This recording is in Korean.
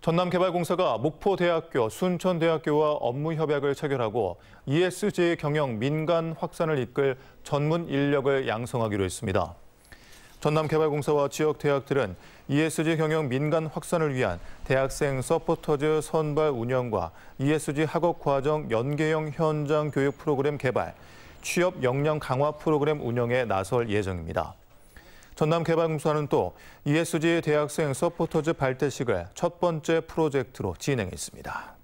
전남개발공사가 목포대학교, 순천대학교와 업무 협약을 체결하고 ESG 경영 민간 확산을 이끌 전문 인력을 양성하기로 했습니다. 전남개발공사와 지역 대학들은 ESG 경영 민간 확산을 위한 대학생 서포터즈 선발 운영과 ESG 학업 과정 연계형 현장 교육 프로그램 개발, 취업 역량 강화 프로그램 운영에 나설 예정입니다. 전남개발공사는 또 ESG 대학생 서포터즈 발대식을 첫 번째 프로젝트로 진행했습니다.